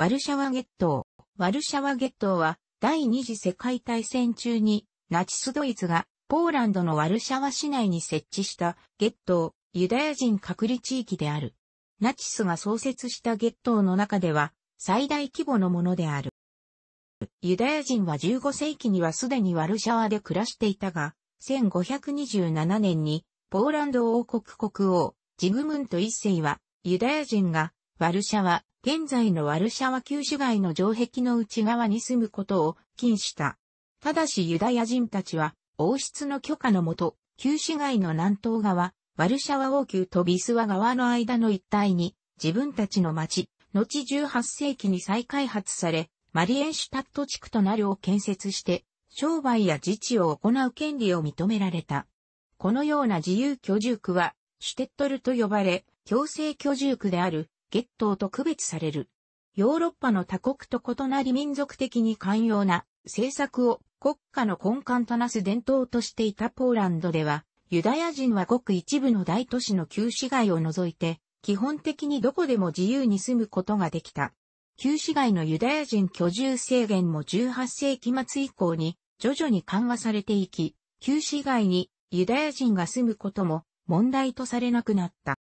ワルシャワゲットワルシャワゲットは、第二次世界大戦中に、ナチスドイツが、ポーランドのワルシャワ市内に設置した、ゲットユダヤ人隔離地域である。ナチスが創設したゲットの中では、最大規模のものである。ユダヤ人は15世紀にはすでにワルシャワで暮らしていたが、1527年に、ポーランド王国国王、ジグムント一世は、ユダヤ人が、ワルシャワ、現在のワルシャワ旧市街の城壁の内側に住むことを禁した。ただしユダヤ人たちは、王室の許可のもと、旧市街の南東側、ワルシャワ王宮とビスワ側の間の一帯に、自分たちの町、後18世紀に再開発され、マリエンシュタット地区となるを建設して、商売や自治を行う権利を認められた。このような自由居住区は、シュテットルと呼ばれ、強制居住区である月頭と区別される。ヨーロッパの他国と異なり民族的に寛容な政策を国家の根幹となす伝統としていたポーランドでは、ユダヤ人はごく一部の大都市の旧市街を除いて、基本的にどこでも自由に住むことができた。旧市街のユダヤ人居住制限も18世紀末以降に徐々に緩和されていき、旧市街にユダヤ人が住むことも問題とされなくなった。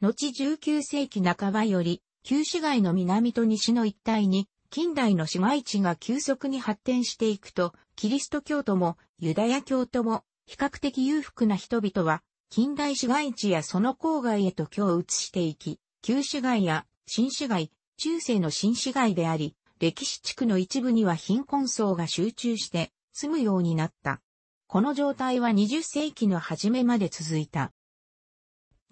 後19世紀半ばより、旧市街の南と西の一帯に、近代の市街地が急速に発展していくと、キリスト教徒もユダヤ教徒も比較的裕福な人々は、近代市街地やその郊外へと今日移していき、旧市街や新市街、中世の新市街であり、歴史地区の一部には貧困層が集中して住むようになった。この状態は20世紀の初めまで続いた。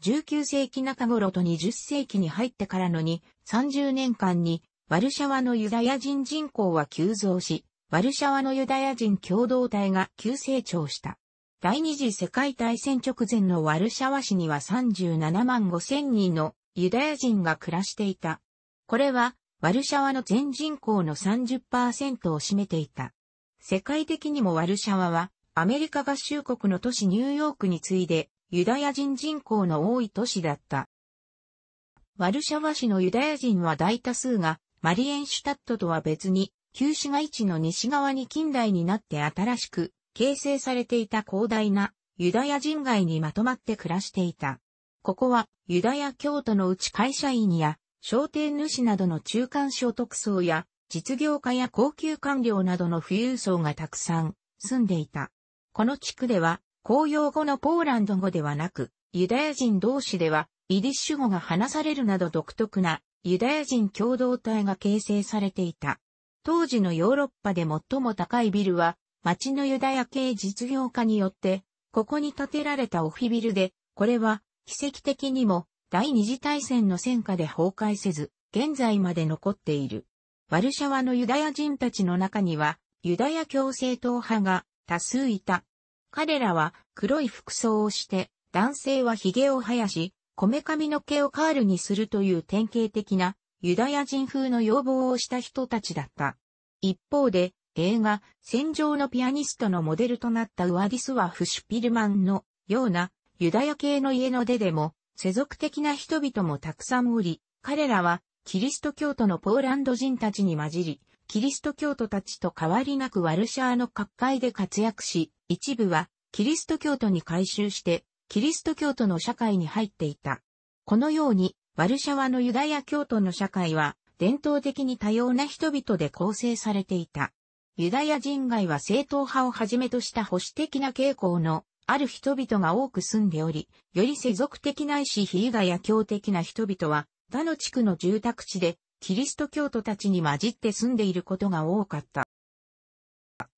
19世紀中頃と20世紀に入ってからのに、30年間に、ワルシャワのユダヤ人人口は急増し、ワルシャワのユダヤ人共同体が急成長した。第二次世界大戦直前のワルシャワ市には37万5千人のユダヤ人が暮らしていた。これは、ワルシャワの全人口の30%を占めていた。世界的にもワルシャワは、アメリカ合衆国の都市ニューヨークに次いでユダヤ人人口の多い都市だった。ワルシャワ市のユダヤ人は大多数が、マリエンシュタットとは別に、旧市街地の西側に近代になって新しく形成されていた広大なユダヤ人街にまとまって暮らしていた。ここはユダヤ教徒のうち会社員や商店主などの中間所得層や実業家や高級官僚などの富裕層がたくさん住んでいた。この地区では公用語のポーランド語ではなく、ユダヤ人同士では、イディッシュ語が話されるなど独特なユダヤ人共同体が形成されていた。当時のヨーロッパで最も高いビルは、町のユダヤ系実業家によって、ここに建てられたオフィビルで、これは、奇跡的にも、第二次大戦の戦火で崩壊せず、現在まで残っている。ワルシャワのユダヤ人たちの中には、ユダヤ共生党派が多数いた。彼らは黒い服装をして、男性は髭を生やし、こめかみの毛をカールにするという典型的なユダヤ人風の要望をした人たちだった。一方で、映画、戦場のピアニストのモデルとなったウアディスワフ・シュピルマンのようなユダヤ系の家の出でも、世俗的な人々もたくさんおり、彼らはキリスト教徒のポーランド人たちに混じり、キリスト教徒たちと変わりなくワルシャーの各界で活躍し、一部はキリスト教徒に改宗して、キリスト教徒の社会に入っていた。このように、ワルシャワのユダヤ教徒の社会は、伝統的に多様な人々で構成されていた。ユダヤ人街は正統派をはじめとした保守的な傾向のある人々が多く住んでおり、より世俗的ないし非ユダヤ教的な人々は、他の地区の住宅地でキリスト教徒たちに混じって住んでいることが多かった。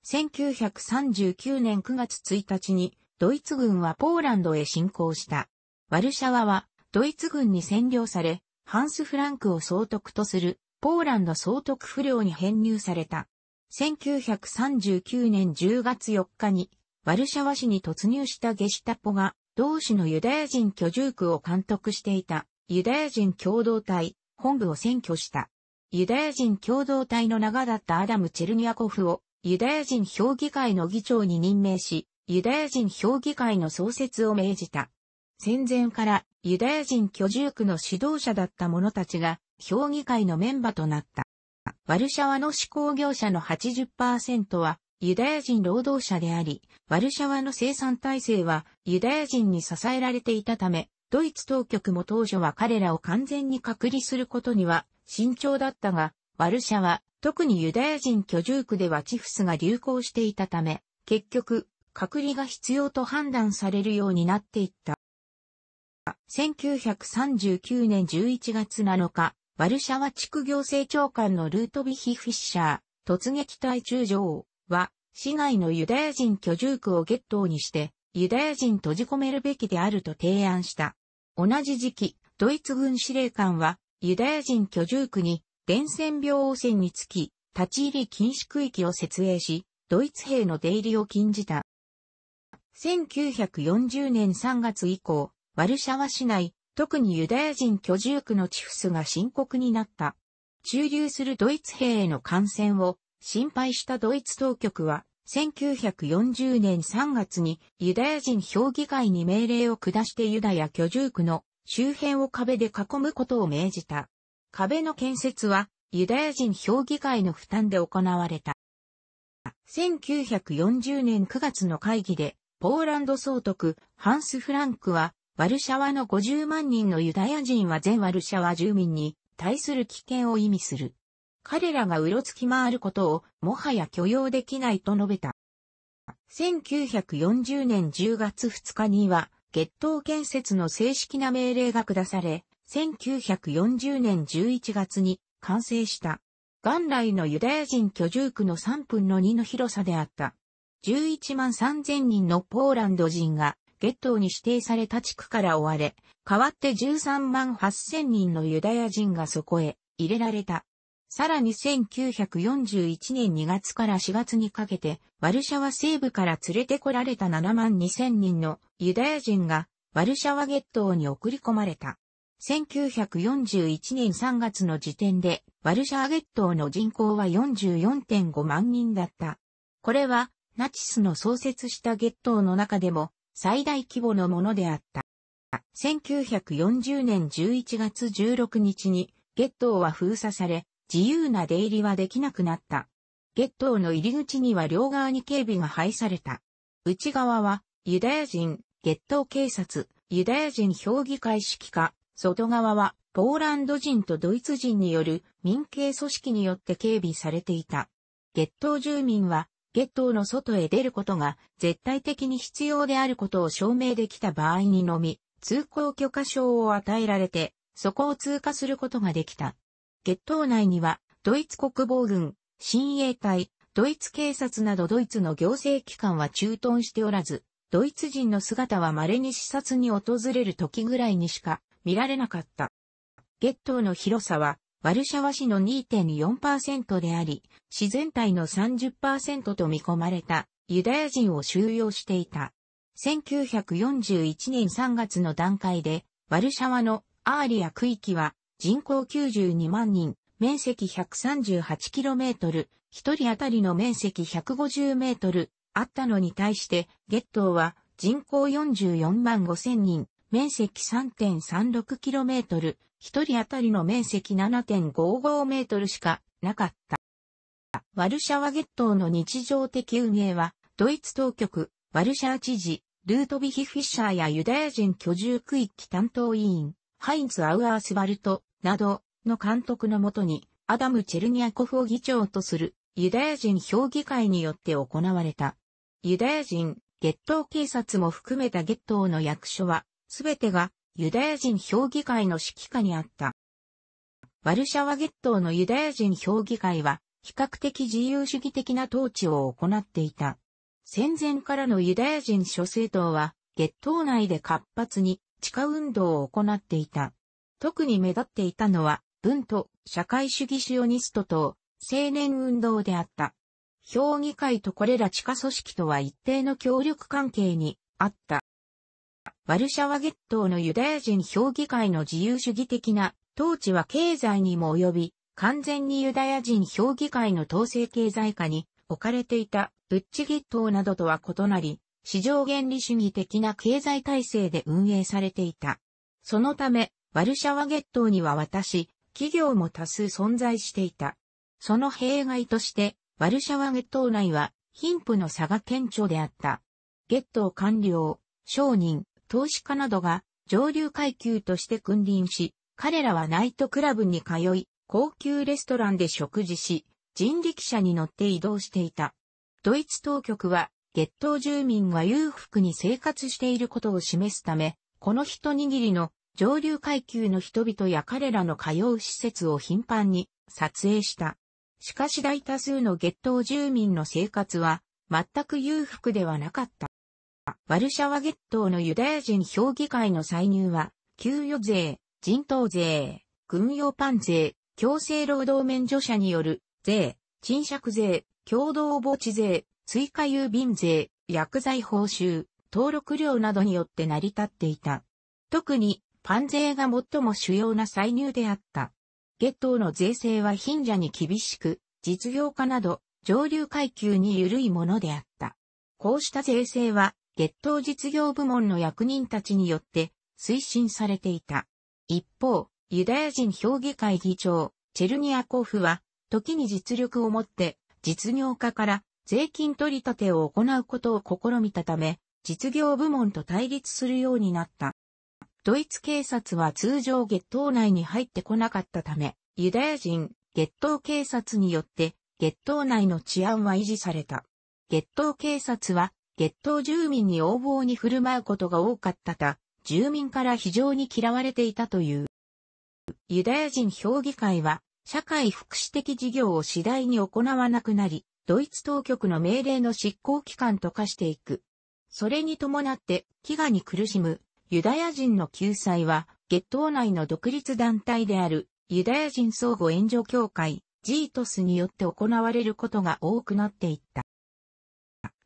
1939年9月1日にドイツ軍はポーランドへ侵攻した。ワルシャワはドイツ軍に占領され、ハンス・フランクを総督とするポーランド総督不良に編入された。1939年10月4日にワルシャワ市に突入したゲシュタポが同市のユダヤ人居住区を監督していたユダヤ人共同体本部を占拠した。ユダヤ人共同体の長だったアダム・チェルニアコフをユダヤ人評議会の議長に任命し、ユダヤ人評議会の創設を命じた。戦前からユダヤ人居住区の指導者だった者たちが評議会のメンバーとなった。ワルシャワの施工業者の80%はユダヤ人労働者であり、ワルシャワの生産体制はユダヤ人に支えられていたため、ドイツ当局も当初は彼らを完全に隔離することには慎重だったが、ワルシャワ、特にユダヤ人居住区ではチフスが流行していたため、結局、隔離が必要と判断されるようになっていった。1939年11月7日、ワルシャワ地区行政長官のルートビヒ・フィッシャー、突撃隊中将は、市内のユダヤ人居住区をゲットーにして、ユダヤ人閉じ込めるべきであると提案した。同じ時期、ドイツ軍司令官は、ユダヤ人居住区に伝染病汚染につき、立ち入り禁止区域を設営し、ドイツ兵の出入りを禁じた。1940年3月以降、ワルシャワ市内、特にユダヤ人居住区のチフスが深刻になった。駐留するドイツ兵への感染を心配したドイツ当局は、1940年3月にユダヤ人評議会に命令を下してユダヤ居住区の周辺を壁で囲むことを命じた。壁の建設はユダヤ人評議会の負担で行われた。1940年9月の会議で、ポーランド総督、ハンス・フランクは、ワルシャワの50万人のユダヤ人は全ワルシャワ住民に対する危険を意味する。彼らがうろつき回ることをもはや許容できないと述べた。1940年10月2日には、月頭建設の正式な命令が下され、1940年11月に完成した。元来のユダヤ人居住区の3分の2の広さであった。11万3000人のポーランド人がゲットーに指定された地区から追われ、代わって13万8000人のユダヤ人がそこへ入れられた。さらに1941年2月から4月にかけて、ワルシャワ西部から連れてこられた7万2000人のユダヤ人がワルシャワゲットーに送り込まれた。1941年3月の時点で、ワルシャーゲットの人口は44.5万人だった。これは、ナチスの創設したゲットの中でも、最大規模のものであった。1940年11月16日に、ゲットーは封鎖され、自由な出入りはできなくなった。ゲットーの入り口には両側に警備が配された。内側は、ユダヤ人、ゲットー警察、ユダヤ人評議会指揮下、外側はポーランド人とドイツ人による民警組織によって警備されていた。ゲット住民はゲットの外へ出ることが絶対的に必要であることを証明できた場合にのみ、通行許可証を与えられて、そこを通過することができた。ゲット内には、ドイツ国防軍、親衛隊、ドイツ警察などドイツの行政機関は駐屯しておらず、ドイツ人の姿は稀に視察に訪れる時ぐらいにしか見られなかった。月頭の広さは、ワルシャワ市の2.4%であり、自然体の30%と見込まれたユダヤ人を収容していた。1941年3月の段階で、ワルシャワのアーリア区域は人口92万人、面積 138km、一人当たりの面積 150m あったのに対して、ゲットーは人口44万5千人、面積 3.36km、一人当たりの面積 7.55m しかなかった。ワルシャワゲットの日常的運営は、ドイツ当局、ワルシャー知事、ルートビヒ・フィッシャーやユダヤ人居住区域担当委員、ハインツ・アウアースバルト、など、の監督のもとに、アダム・チェルニアコフを議長とする、ユダヤ人評議会によって行われた。ユダヤ人、ゲット警察も含めたゲットの役所は、すべてがユダヤ人評議会の指揮下にあった。ワルシャワットのユダヤ人評議会は、比較的自由主義的な統治を行っていた。戦前からのユダヤ人諸政党は、ット内で活発に地下運動を行っていた。特に目立っていたのは、文と社会主義シオニスト等青年運動であった。評議会とこれら地下組織とは一定の協力関係にあった。ワルシャワ月頭のユダヤ人評議会の自由主義的な統治は経済にも及び、完全にユダヤ人評議会の統制経済下に置かれていたブッチ月頭などとは異なり、市場原理主義的な経済体制で運営されていた。そのため、ワルシャワ月頭には私、企業も多数存在していた。その弊害として、ワルシャワ月頭内は貧富の差が顕著であった。月頭官僚、商人、投資家などが上流階級として君臨し、彼らはナイトクラブに通い、高級レストランで食事し、人力車に乗って移動していた。ドイツ当局は、月頭住民は裕福に生活していることを示すため、この一握りの上流階級の人々や彼らの通う施設を頻繁に撮影した。しかし大多数の月頭住民の生活は全く裕福ではなかった。、ワルシャワ月頭のユダヤ人評議会の歳入は、給与税、人頭税、軍用パン税、強制労働免除者による税、賃借税、共同墓地税、追加郵便税、薬剤報酬、登録料などによって成り立っていた。特に、パン税が最も主要な歳入であった。月頭の税制は貧者に厳しく、実業家など、上流階級に緩いものであった。こうした税制は、月頭実業部門の役人たちによって推進されていた。一方、ユダヤ人評議会議長、チェルニアコフは、時に実力を持って実業家から税金取り立てを行うことを試みたため、実業部門と対立するようになった。ドイツ警察は通常月頭内に入ってこなかったため、ユダヤ人、月頭警察によって、月頭内の治安は維持された。月頭警察は月頭住民に横暴に振る舞うことが多かったた、住民から非常に嫌われていたという。ユダヤ人評議会は、社会福祉的事業を次第に行わなくなり、ドイツ当局の命令の執行機関と化していく。それに伴って、飢餓に苦しむユダヤ人の救済は、月頭内の独立団体であるユダヤ人相互援助協会、ジートスによって行われることが多くなっていった。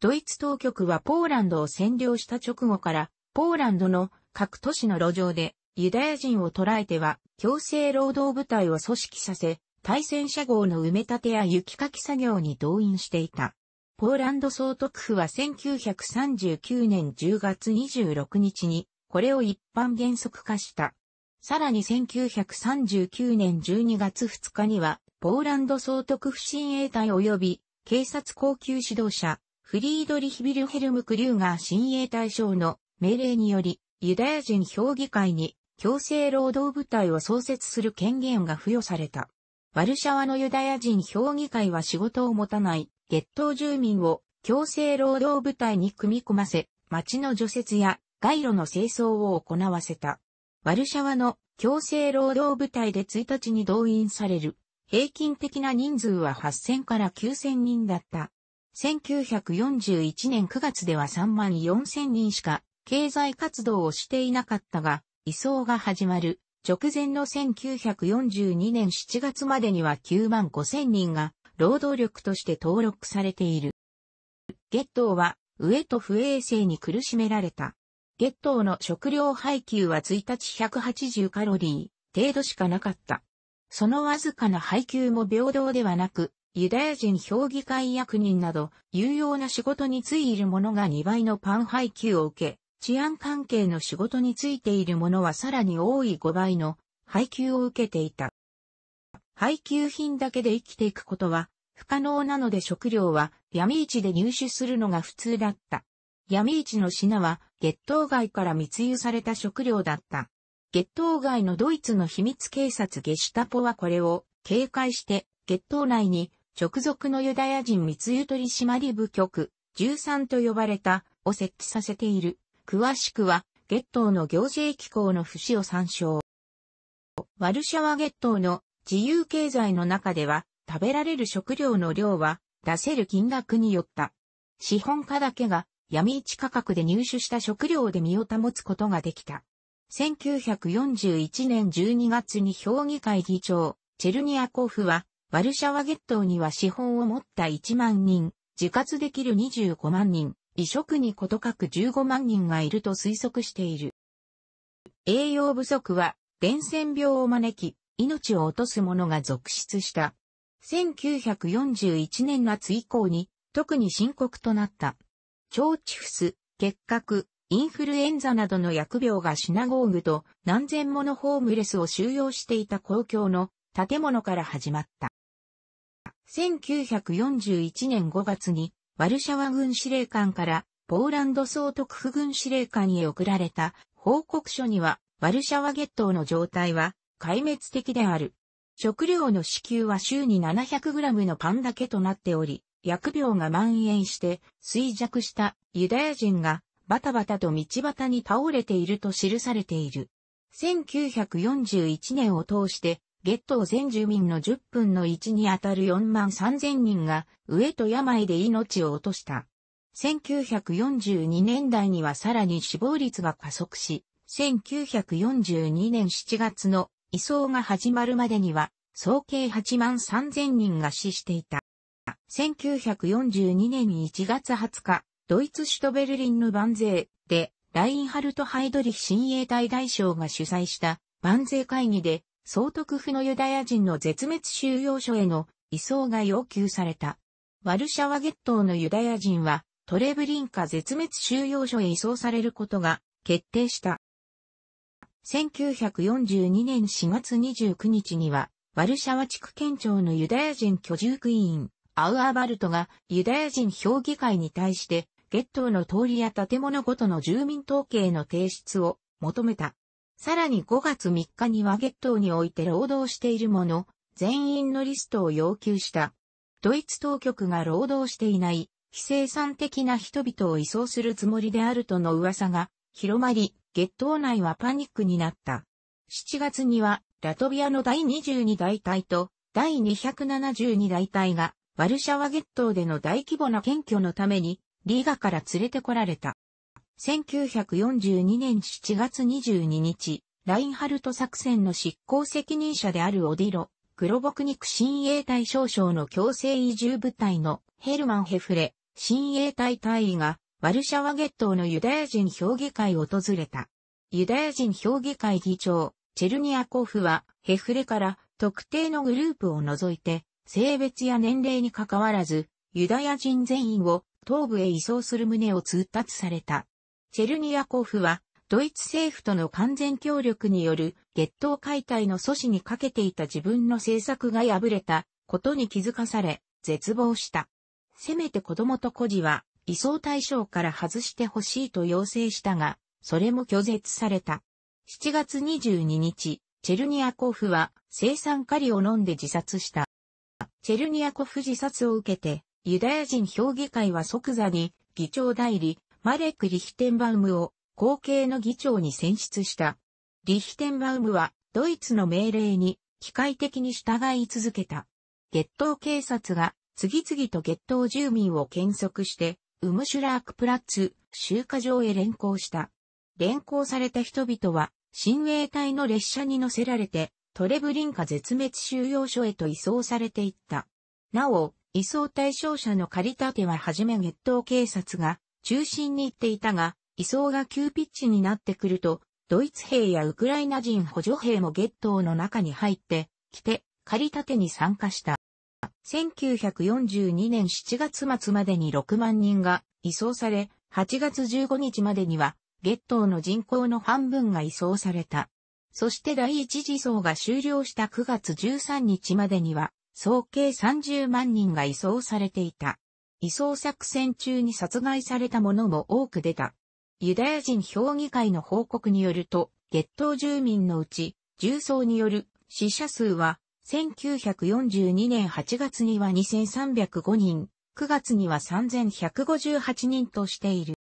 ドイツ当局はポーランドを占領した直後から、ポーランドの各都市の路上でユダヤ人を捕らえては強制労働部隊を組織させ、対戦車号の埋め立てや雪かき作業に動員していた。ポーランド総督府は1939年10月26日にこれを一般原則化した。さらに1939年12月2日には、ポーランド総督府親衛隊及び警察高級指導者、フリードリヒ・ビルヘルム・クリューガー親衛大将の命令により、ユダヤ人評議会に強制労働部隊を創設する権限が付与された。ワルシャワのユダヤ人評議会は仕事を持たない、月頭住民を強制労働部隊に組み込ませ、町の除雪や街路の清掃を行わせた。ワルシャワの強制労働部隊で1日に動員される平均的な人数は8000から9000人だった。1941年9月では3万4000人しか経済活動をしていなかったが、移送が始まる直前の1942年7月までには9万5000人が労働力として登録されている。月頭は飢えと不衛生に苦しめられた。月頭の食料配給は1日180カロリー程度しかなかった。そのわずかな配給も平等ではなく、ユダヤ人評議会役人など、有用な仕事に就いている者が2倍のパン配給を受け、治安関係の仕事に就いている者はさらに多い5倍の配給を受けていた。配給品だけで生きていくことは不可能なので食料は闇市で入手するのが普通だった。闇市の品は月頭外から密輸された食料だった。月頭外のドイツの秘密警察ゲシュタポはこれを警戒して月頭内に直属のユダヤ人密輸取締部局、13と呼ばれた、を設置させている。詳しくは、月頭の行政機構の節を参照。ワルシャワ月頭の自由経済の中では、食べられる食料の量は、出せる金額によった。資本家だけが闇市価格で入手した食料で身を保つことができた。1941年12月に評議会議長、チェルニアコフはワルシャワ月頭には資本を持った1万人、自活できる25万人、移植にことかく15万人がいると推測している。栄養不足は伝染病を招き、命を落とす者が続出した。1941年夏以降に特に深刻となった。腸チフス、結核、インフルエンザなどの薬病がシナゴーグと何千ものホームレスを収容していた公共の建物から始まった。1941年5月に、ワルシャワ軍司令官からポーランド総督府軍司令官へ送られた報告書には、ワルシャワゲットの状態は壊滅的である。食料の支給は週に 700g のパンだけとなっており、薬病が蔓延して衰弱したユダヤ人がバタバタと道端に倒れていると記されている。1941年を通して月頭全住民の10分の1にあたる4万3000人が、飢えと病で命を落とした。1942年代にはさらに死亡率が加速し、1942年7月の移送が始まるまでには、総計8万3000人が死していた。1942年1月20日、ドイツ首都ベルリンの万税で、ラインハルト・ハイドリヒ親衛隊大将が主催した万税会議で、総督府のユダヤ人の絶滅収容所への移送が要求された。ワルシャワゲットのユダヤ人はトレブリンカ絶滅収容所へ移送されることが決定した。1942年4月29日には、ワルシャワ地区県庁のユダヤ人居住区委員、アウアーバルトがユダヤ人評議会に対して、ゲットの通りや建物ごとの住民統計の提出を求めた。さらに5月3日には月頭において労働している者、全員のリストを要求した。ドイツ当局が労働していない、非生産的な人々を移送するつもりであるとの噂が広まり、月頭内はパニックになった。7月には、ラトビアの第22大隊と第272大隊が、ワルシャワ月頭での大規模な検挙のために、リーガから連れてこられた。1942年7月22日、ラインハルト作戦の執行責任者であるオディロ、ロボクニク親衛隊少将の強制移住部隊のヘルマン・ヘフレ、親衛隊隊員が、ワルシャワゲットのユダヤ人評議会を訪れた。ユダヤ人評議会議長、チェルニアコフは、ヘフレから特定のグループを除いて、性別や年齢に関わらず、ユダヤ人全員を東部へ移送する旨を通達された。チェルニアコフは、ドイツ政府との完全協力による月頭解体の阻止にかけていた自分の政策が敗れたことに気づかされ、絶望した。せめて子供と孤児は、移送対象から外してほしいと要請したが、それも拒絶された。7月22日、チェルニアコフは生産カリを飲んで自殺した。チェルニアコフ自殺を受けて、ユダヤ人評議会は即座に議長代理、マレック・リヒテンバウムを後継の議長に選出した。リヒテンバウムはドイツの命令に機械的に従い続けた。月頭警察が次々と月頭住民を検索して、ウムシュラークプラッツ、集荷場へ連行した。連行された人々は、親衛隊の列車に乗せられて、トレブリンカ絶滅収容所へと移送されていった。なお、移送対象者の借り立てははじめ月頭警察が中心に行っていたが、位相が急ピッチになってくると、ドイツ兵やウクライナ人補助兵もゲットーの中に入って、来て、借り立てに参加した。1942年7月末までに6万人が移送され、8月15日までには、ゲットーの人口の半分が移送された。そして第一次層が終了した9月13日までには、総計30万人が移送されていた。移送作戦中に殺害された者も多く出た。ユダヤ人評議会の報告によると、月頭住民のうち、重曹による死者数は、1942年8月には2305人、9月には3158人としている。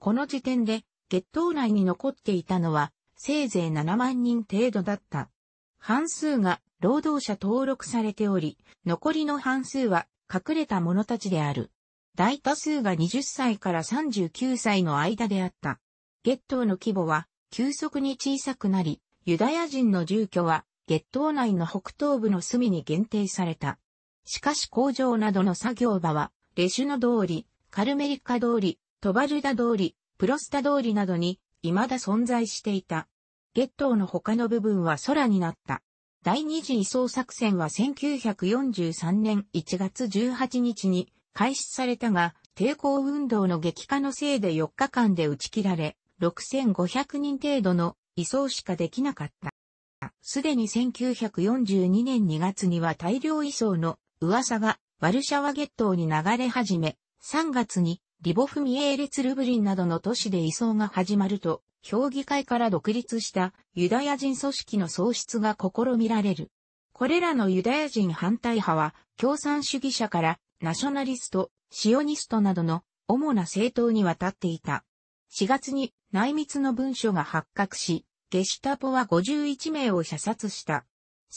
この時点で、月頭内に残っていたのは、せいぜい7万人程度だった。半数が労働者登録されており、残りの半数は隠れた者たちである。大多数が20歳から39歳の間であった。月頭の規模は急速に小さくなり、ユダヤ人の住居は月頭内の北東部の隅に限定された。しかし工場などの作業場は、レシュノ通り、カルメリカ通り、トバルダ通り、プロスタ通りなどに未だ存在していた。月頭の他の部分は空になった。第二次移送作戦は1943年1月18日に開始されたが、抵抗運動の激化のせいで4日間で打ち切られ、6500人程度の移送しかできなかった。すでに1942年2月には大量移送の噂がワルシャワゲットに流れ始め、3月にリボフミエーレツルブリンなどの都市で移送が始まると、評議会から独立したユダヤ人組織の創出が試みられる。これらのユダヤ人反対派は共産主義者からナショナリスト、シオニストなどの主な政党に渡っていた。4月に内密の文書が発覚し、ゲシュタポは51名を射殺した。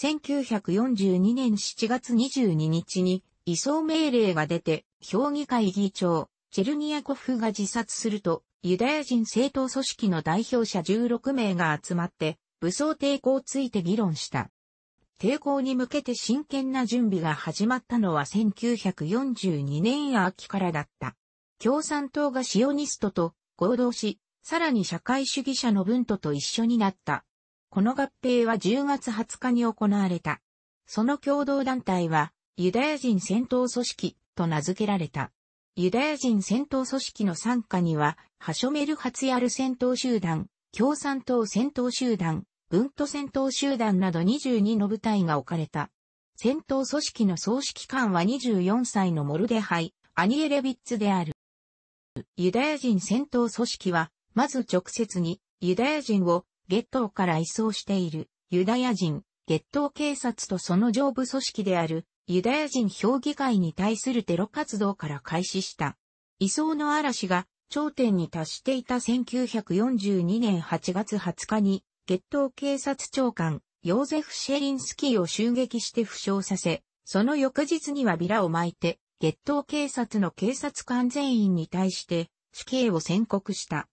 1942年7月22日に移送命令が出て、評議会議長、チェルニアコフが自殺すると、ユダヤ人政党組織の代表者16名が集まって、武装抵抗ついて議論した。抵抗に向けて真剣な準備が始まったのは1942年秋からだった。共産党がシオニストと合同し、さらに社会主義者の文徒と一緒になった。この合併は10月20日に行われた。その共同団体は、ユダヤ人戦闘組織と名付けられた。ユダヤ人戦闘組織の参加には、ハショメルハツヤル戦闘集団、共産党戦闘集団、文都戦闘集団など22の部隊が置かれた。戦闘組織の総指揮官は24歳のモルデハイ、アニエレビッツである。ユダヤ人戦闘組織は、まず直接に、ユダヤ人を、ゲットーから移送している、ユダヤ人、ゲットー警察とその上部組織である、ユダヤ人評議会に対するテロ活動から開始した。移送の嵐が頂点に達していた1942年8月20日に、月頭警察長官、ヨーゼフ・シェリンスキーを襲撃して負傷させ、その翌日にはビラを巻いて、月頭警察の警察官全員に対して、死刑を宣告した。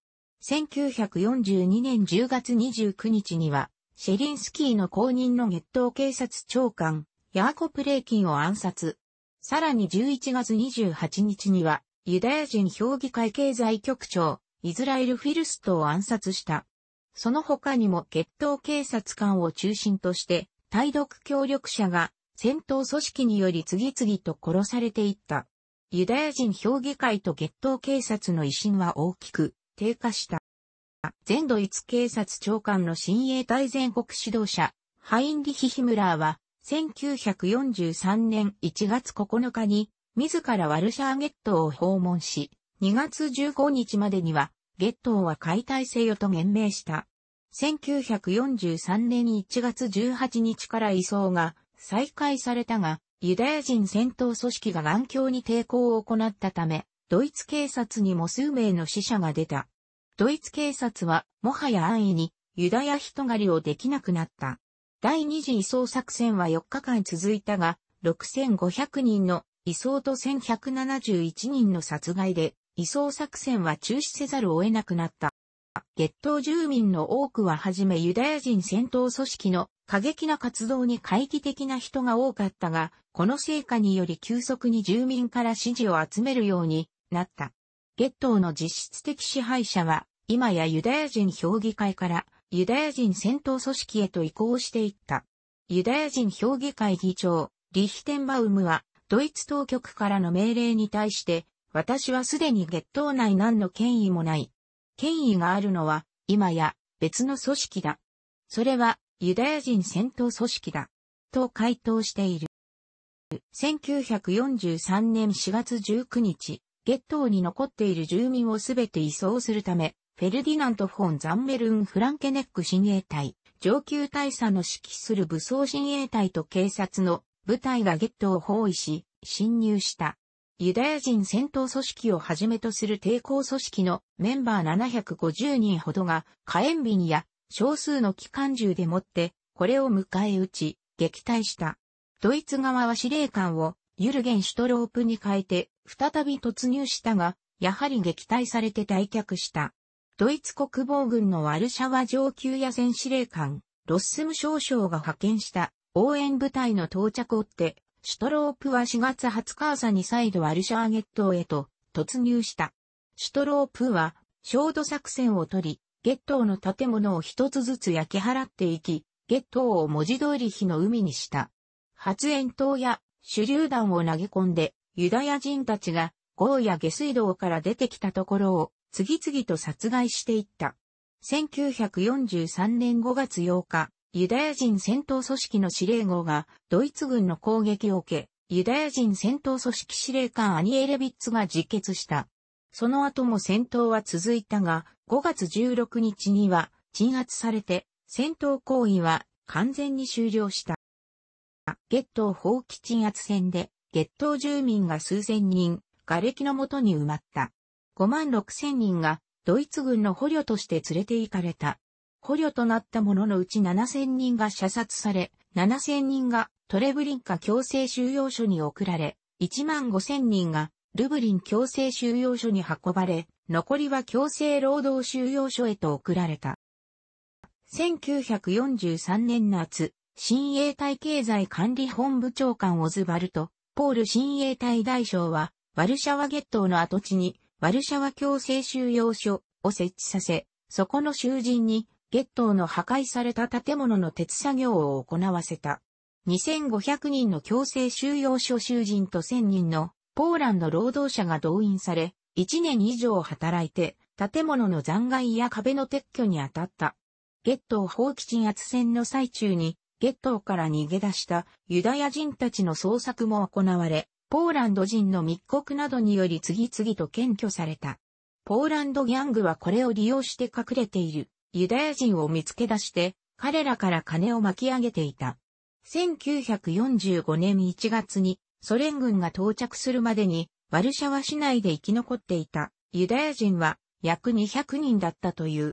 1942年10月29日には、シェリンスキーの後任の月頭警察長官、ヤーコ・プレーキンを暗殺。さらに11月28日には、ユダヤ人評議会経済局長、イズラエル・フィルストを暗殺した。その他にも決闘警察官を中心として、対独協力者が戦闘組織により次々と殺されていった。ユダヤ人評議会と決闘警察の威信は大きく低下した。全ドイツ警察長官の親衛隊全国指導者、ハインリヒ・ヒムラーは、1943年1月9日に、自らワルシャーゲットを訪問し、2月15日までには、ゲットーは解体せよと言命した。1943年1月18日から移送が再開されたが、ユダヤ人戦闘組織が眼鏡に抵抗を行ったため、ドイツ警察にも数名の死者が出た。ドイツ警察は、もはや安易に、ユダヤ人狩りをできなくなった。第二次移送作戦は4日間続いたが、6500人の移送と1171人の殺害で、移送作戦は中止せざるを得なくなった。月頭住民の多くははじめユダヤ人戦闘組織の過激な活動に懐疑的な人が多かったが、この成果により急速に住民から支持を集めるようになった。月頭の実質的支配者は、今やユダヤ人評議会からユダヤ人戦闘組織へと移行していった。ユダヤ人評議会議長、リヒテンバウムは、ドイツ当局からの命令に対して、私はすでに月頭内何の権威もない。権威があるのは、今や、別の組織だ。それは、ユダヤ人戦闘組織だ。と回答している。1943年4月19日、月頭に残っている住民をすべて移送するため、フェルディナント・フォン・ザンメルン・フランケネック親衛隊、上級大佐の指揮する武装親衛隊と警察の部隊がゲットを包囲し、侵入した。ユダヤ人戦闘組織をはじめとする抵抗組織のメンバー750人ほどが火炎瓶や少数の機関銃でもってこれを迎え撃ち撃退した。ドイツ側は司令官をユルゲン・シュトロープに変えて再び突入したがやはり撃退されて退却した。ドイツ国防軍のワルシャワ上級野戦司令官、ロッスム少将が派遣した応援部隊の到着を追って、シュトロープは4月20日朝に再度ワルシャワゲットへと突入した。シュトロープは、焦土作戦を取り、ゲットーの建物を一つずつ焼き払っていき、ゲットーを文字通り火の海にした。発煙筒や手榴弾を投げ込んで、ユダヤ人たちが、ゴーや下水道から出てきたところを、次々と殺害していった。1943年5月8日、ユダヤ人戦闘組織の司令号がドイツ軍の攻撃を受け、ユダヤ人戦闘組織司令官アニエレビッツが自決した。その後も戦闘は続いたが、5月16日には鎮圧されて、戦闘行為は完全に終了した。月頭放棄鎮圧戦で、月頭住民が数千人、瓦礫のもとに埋まった。5万6千人がドイツ軍の捕虜として連れて行かれた。捕虜となった者のうち7千人が射殺され、7千人がトレブリンカ強制収容所に送られ、1万5千人がルブリン強制収容所に運ばれ、残りは強制労働収容所へと送られた。1943年夏、新衛隊経済管理本部長官オズバルト、ポール新衛隊大将は、ワルシャワゲットの跡地に、ワルシャワ強制収容所を設置させ、そこの囚人に、ゲットーの破壊された建物の鉄作業を行わせた。2500人の強制収容所囚人と1000人のポーランド労働者が動員され、1年以上働いて、建物の残骸や壁の撤去に当たった。ゲットー放棄鎮圧戦の最中に、ゲットーから逃げ出したユダヤ人たちの捜索も行われ、ポーランド人の密告などにより次々と検挙された。ポーランドギャングはこれを利用して隠れているユダヤ人を見つけ出して彼らから金を巻き上げていた。1945年1月にソ連軍が到着するまでにワルシャワ市内で生き残っていたユダヤ人は約200人だったという。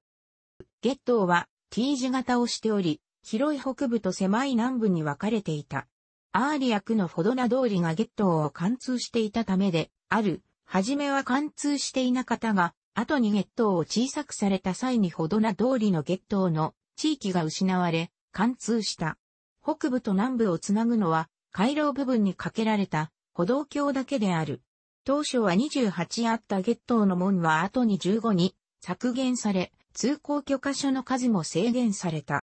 ゲットーは T 字型をしており、広い北部と狭い南部に分かれていた。アーリア区のフォドナ通りがゲットを貫通していたためで、ある、はじめは貫通していなかったが、後にゲットを小さくされた際にフォドナ通りのゲットの地域が失われ、貫通した。北部と南部をつなぐのは、回廊部分に架けられた歩道橋だけである。当初は28あったゲットの門は後に15に削減され、通行許可書の数も制限された。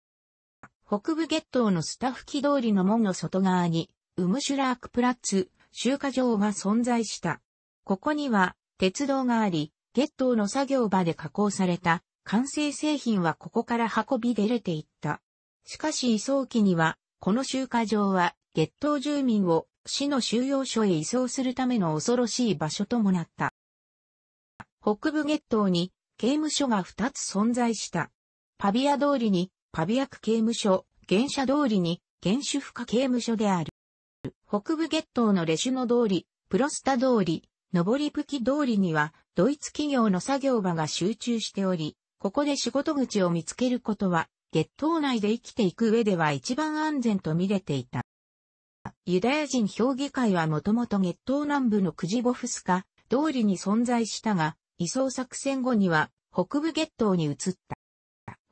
北部月頭のスタフキ通りの門の外側に、ウムシュラークプラッツ、集荷場が存在した。ここには、鉄道があり、月頭の作業場で加工された、完成製品はここから運び出れていった。しかし移送機には、この集荷場は、月頭住民を市の収容所へ移送するための恐ろしい場所ともなった。北部月頭に刑務所が2つ存在した。パビア通りにパビアク刑務所、原社通りに、原種不可刑務所である。北部月頭のレシュノ通り、プロスタ通り、上りプキ通りには、ドイツ企業の作業場が集中しており、ここで仕事口を見つけることは、月頭内で生きていく上では一番安全と見れていた。ユダヤ人評議会はもともと月頭南部のクジボフスカ通りに存在したが、移送作戦後には北部月頭に移った。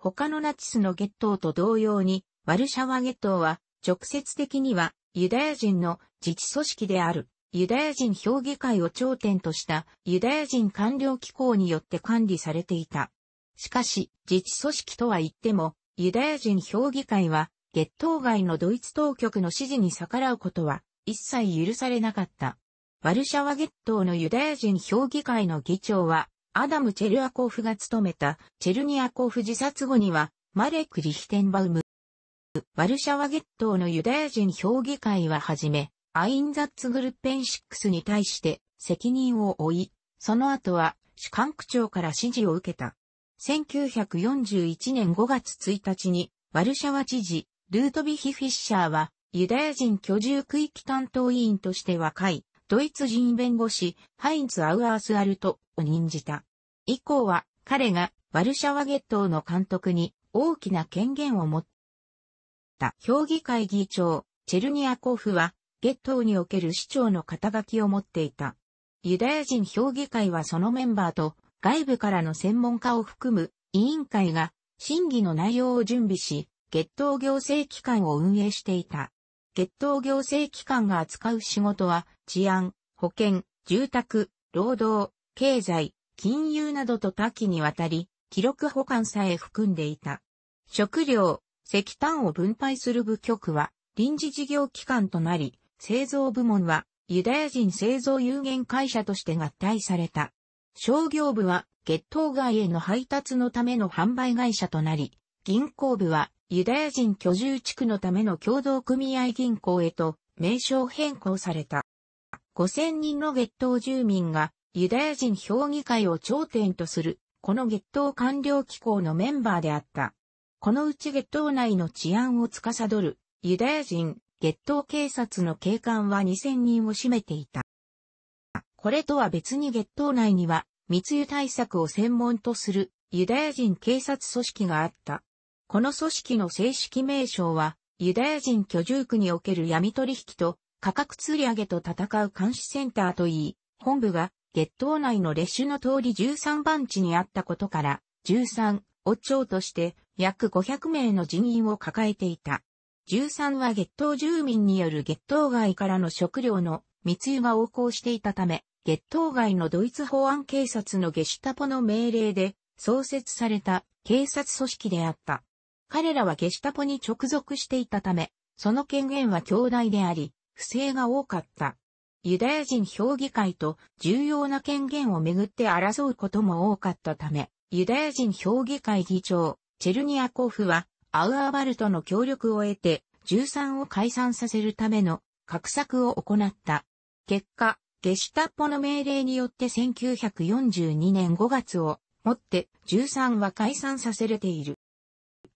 他のナチスのゲットーと同様に、ワルシャワゲットーは、直接的には、ユダヤ人の自治組織である、ユダヤ人評議会を頂点としたユダヤ人官僚機構によって管理されていた。しかし、自治組織とは言っても、ユダヤ人評議会は、月頭外のドイツ当局の指示に逆らうことは一切許されなかった。ワルシャワ月頭のユダヤ人評議会の議長はアダム・チェルアコーフが務めたチェルニアコーフ自殺後には、マレク・リヒテンバウム。ワルシャワゲットのユダヤ人評議会ははじめ、アインザッツグルッペンシックスに対して責任を負い、その後は主幹区長から指示を受けた。1941年5月1日に、ワルシャワ知事、ルートビヒ・フィッシャーは、ユダヤ人居住区域担当委員として和解、ドイツ人弁護士、ハインツ・アウアース・アルトを任じた。以降は彼がワルシャワゲットの監督に大きな権限を持った。評議会議長、チェルニアコフは、ゲットにおける市長の肩書きを持っていた。ユダヤ人評議会はそのメンバーと外部からの専門家を含む委員会が審議の内容を準備し、月頭行政機関を運営していた。月頭行政機関が扱う仕事は治安、保健、住宅、労働、経済、金融などと多岐にわたり、記録保管さえ含んでいた。食料、石炭を分配する部局は臨時事業機関となり、製造部門はユダヤ人製造有限会社として合体された。商業部は月頭外への配達のための販売会社となり、銀行部はユダヤ人居住地区のための共同組合銀行へと名称変更された。5000人の月頭住民がユダヤ人評議会を頂点とする、この月頭官僚機構のメンバーであった。このうち月頭内の治安を司るユダヤ人月頭警察の警官は2000人を占めていた。これとは別に月頭内には密輸対策を専門とするユダヤ人警察組織があった。この組織の正式名称はユダヤ人居住区における闇取引と価格釣り上げと戦う監視センターといい、本部が月頭内の列種の通り13番地にあったことから、13を長として約500名の人員を抱えていた。13は月頭住民による月頭外からの食料の密輸が横行していたため、月頭外のドイツ保安警察のゲシュタポの命令で創設された警察組織であった。彼らはゲシュタポに直属していたため、その権限は強大であり、不正が多かった。ユダヤ人評議会と重要な権限をめぐって争うことも多かったため、ユダヤ人評議会議長、チェルニアコフは、アウアーバルトの協力を得て、13を解散させるための、画策を行った。結果、ゲシュタッポの命令によって1942年5月をもって13は解散させれている。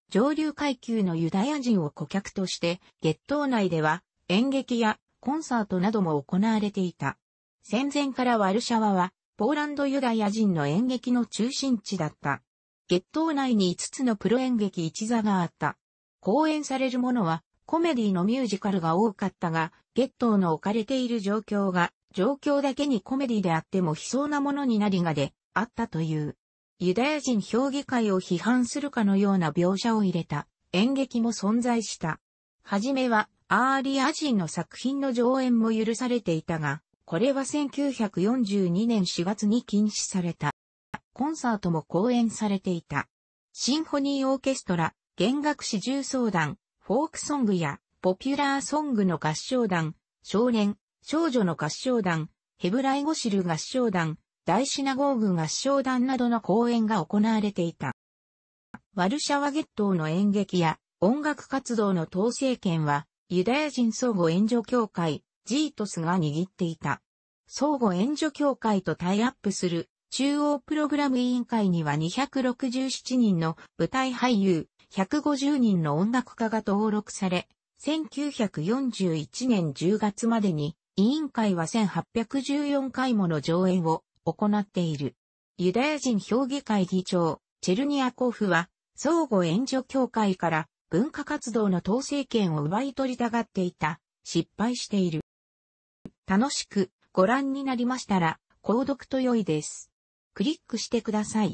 上流階級のユダヤ人を顧客として、月頭内では演劇やコンサートなども行われていた。戦前からワルシャワは、ポーランドユダヤ人の演劇の中心地だった。月頭内に5つのプロ演劇一座があった。公演されるものは、コメディのミュージカルが多かったが、月頭の置かれている状況が、状況だけにコメディであっても悲壮なものになりがで、あったという。ユダヤ人評議会を批判するかのような描写を入れた演劇も存在した。はじめは、アーリア人の作品の上演も許されていたが、これは1942年4月に禁止された。コンサートも公演されていた。シンフォニーオーケストラ、弦楽四重奏団、フォークソングや、ポピュラーソングの合唱団、少年、少女の合唱団、ヘブライゴシル合唱団、大シナゴーグ合唱団などの公演が行われていた。ワルシャワゲットの演劇や音楽活動の統制権は、ユダヤ人相互援助協会、ジートスが握っていた。相互援助協会とタイアップする中央プログラム委員会には267人の舞台俳優、150人の音楽家が登録され、1941年10月までに委員会は1814回もの上演を行っている。ユダヤ人評議会議長、チェルニアコフは、相互援助協会から文化活動の統制権を奪い取りたがっていた。失敗している。楽しくご覧になりましたら、購読と良いです。クリックしてください。